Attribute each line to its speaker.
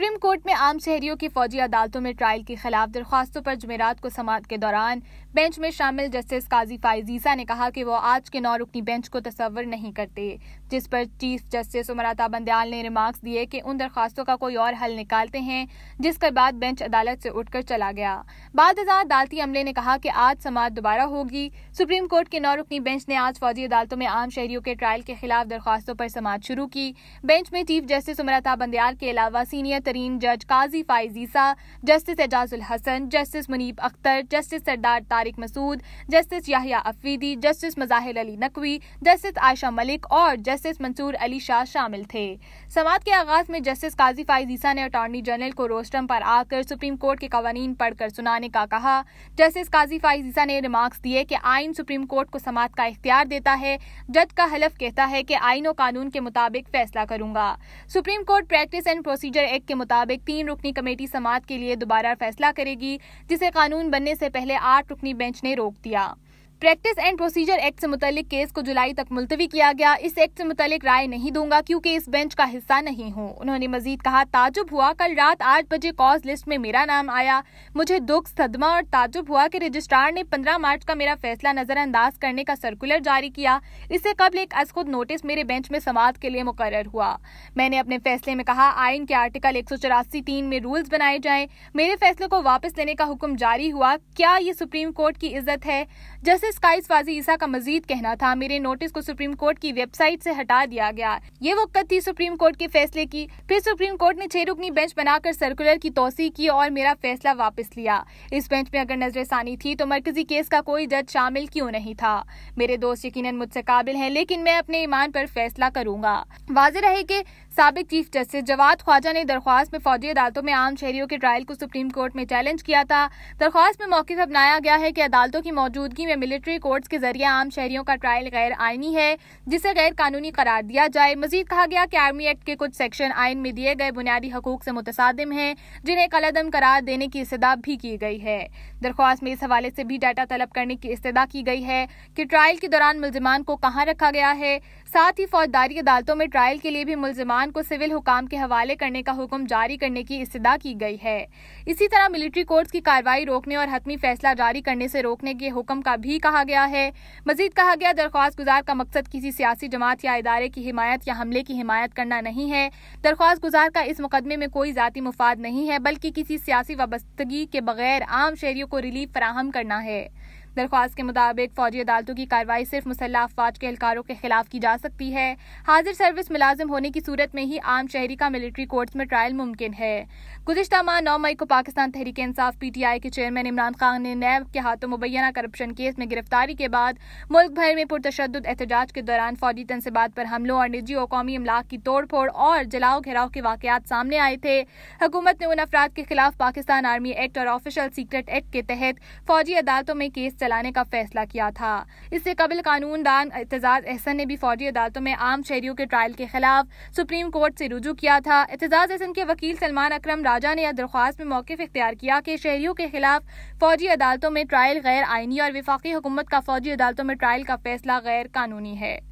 Speaker 1: supreme court में आम शहरियों की फौजी अदालतों में ट्रायल के खिलाफ दरख्वास्तों पर जुमेरात को समाप्त के दौरान बेंच में शामिल जस्टिस काजी फाइजीसा ने कहा कि वो आज के नौ रुकनी बेंच को तस्वर नहीं करते जिस पर चीफ जस्टिस उमराता बंदयाल ने रिमार्क्स दिए कि उन दरख्वास्तों का कोई और हल निकालते हैं जिसके बाद बेंच अदालत से उठकर चला गया बाद अदालती अमले ने कहा कि आज समाप्त दोबारा होगी सुप्रीम कोर्ट के नौ रुकनी बेंच ने आज फौजी अदालतों में आम शहरियों के ट्रायल के खिलाफ दरख्वास्तों पर समाप्त शुरू की बेंच में चीफ जस्टिस उमराता बंदयाल के अलावा सीनियर तरीन जज काजी फाइजीसा justice Ijazul Hasan justice Munib Akhtar justice Sardar Tariq Masood justice Yahya Afridi justice Mazahar Ali Naqvi justice Ayesha Malik और जस्टिस मंसूर अली शाह शामिल थे समात के आगाज में जस्टिस काजी फायजीसा ने अटॉर्नी जनरल को रोस्टम पर आकर सुप्रीम कोर्ट के कवानीन पढ़कर सुनाने का कहा जस्टिस काजी फाइजीसा ने रिमार्क्स दिए कि आइन सुप्रीम कोर्ट को समात का इख्तियार देता है जज का हलफ कहता है कि आइन और कानून के मुताबिक फैसला करूंगा supreme court practice and procedure act के मुताबिक तीन रुकनी कमेटी समाज के लिए दोबारा फैसला करेगी जिसे कानून बनने से पहले आठ रुकनी बेंच ने रोक दिया प्रैक्टिस एंड प्रोसीजर एक्ट से मुतलिक केस को जुलाई तक मुलतवी किया गया इस एक्ट से मुतलिक राय नहीं दूंगा क्योंकि इस बेंच का हिस्सा नहीं हूँ उन्होंने मजीद कहा ताजुब हुआ कल रात आठ बजे कॉज लिस्ट में मेरा नाम आया मुझे दुख सदमा और ताजुब हुआ कि रजिस्ट्रार ने पंद्रह मार्च का मेरा फैसला नजरअंदाज करने का सर्कुलर जारी किया इससे कबल एक खुद नोटिस मेरे बेंच में समाप्त के लिए मुकर हुआ मैंने अपने फैसले में कहा आयन के आर्टिकल एक सौ चौरासी तीन में रूल्स बनाए जाए मेरे फैसले को वापस लेने का हुक्म जारी हुआ क्या ये सुप्रीम कोर्ट की इज्जत है जस्टिस रिपोर्टर स्काइस फाजी ईसा का मजीद कहना था मेरे नोटिस को सुप्रीम कोर्ट की वेबसाइट से हटा दिया गया ये वक्त थी सुप्रीम कोर्ट के फैसले की फिर सुप्रीम कोर्ट ने छह रुकनी बेंच बनाकर सर्कुलर की तोसी की और मेरा फैसला वापस लिया इस बेंच में अगर नजर सानी थी तो मरकजी केस का कोई जज शामिल क्यों नहीं था मेरे दोस्त यकीन मुझसे काबिल है लेकिन मैं अपने ईमान पर फैसला करूंगा वाज रहे की सबक चीफ जस्टिस जवाद ख्वाजा ने दरख्वास्त में फौजी अदालतों में आम शहरियों के ट्रायल को सुप्रीम कोर्ट में चैलेंज किया था दरख्वास्त में मौके से अपनाया गया है कि अदालतों की मौजूदगी में मिलिट्री कोर्ट्स के जरिए आम शहरियों का ट्रायल गैर आइनी है जिसे गैर कानूनी करार दिया जाए मजीद कहा गया कि आर्मी एक्ट के कुछ सेक्शन आइन में दिए गए बुनियादी हकूक से मुतसादम है जिन्हें कलदम करार देने की इस्तः भी की गई है दरख्वास्त में इस हवाले से भी डाटा तलब करने की इस्तः की गई है कि ट्रायल के दौरान मुलजमान को कहाँ रखा गया है साथ ही फौजदारी अदालतों में ट्रायल के लिए भी मुलजमान खान को सिविल हुकाम के हवाले करने का हुक्म जारी करने की इस्तः की गई है इसी तरह मिलिट्री कोर्ट की कार्रवाई रोकने और हतमी फैसला जारी करने से रोकने के हुक्म का भी कहा गया है मजीद कहा गया दरख्वास्त गुजार का मकसद किसी सियासी जमात या इदारे की हिमायत या हमले की हिमायत करना नहीं है दरख्वास्त गुजार का इस मुकदमे में कोई ज़ाती मुफाद नहीं है बल्कि किसी सियासी वाबस्तगी के बगैर आम शहरियों को रिलीफ फराहम करना है दरख्वास्त के मुताबिक फौजी अदालतों की कार्रवाई सिर्फ मुसल्ह अफवाज के एहलकारों के खिलाफ की जा सकती है हाजिर सर्विस मुलाजिम होने की सूरत में ही आम शहरी का मिलिट्री कोर्ट में ट्रायल मुमकिन है गुजशत माह नौ मई को Pakistan Tehreek Insaf P T I के चेयरमैन इमरान खान ने नैब के हाथों मुबैना करप्शन केस में गिरफ्तारी के बाद मुल्क भर में पुरतशद एहतजाज के दौरान फौजी तनसीबात पर हमलों और निजी और कौमी अमलाक की तोड़ फोड़ और जलाओ घेराव के वाकत सामने आए थे हुकूमत ने उन अफराद के खिलाफ पाकिस्तान आर्मी एक्ट और ऑफिशियल सीक्रेट एक्ट के तहत फौजी अदालतों में केस चलाने का फैसला किया था इससे कबल कानून दान एतजाज एहसन ने भी फौजी अदालतों में आम शहरियों के ट्रायल के खिलाफ सुप्रीम कोर्ट से रुजू किया था एतजाज एहसन के वकील सलमान अक्रम राजा ने यह दरख्वास्त में मौकफ इख्तियार किया कि शहरियों के खिलाफ फौजी अदालतों में ट्रायल गैर आइनी और विफाकी हुकूमत का फौजी अदालतों में ट्रायल का फैसला गैर कानूनी है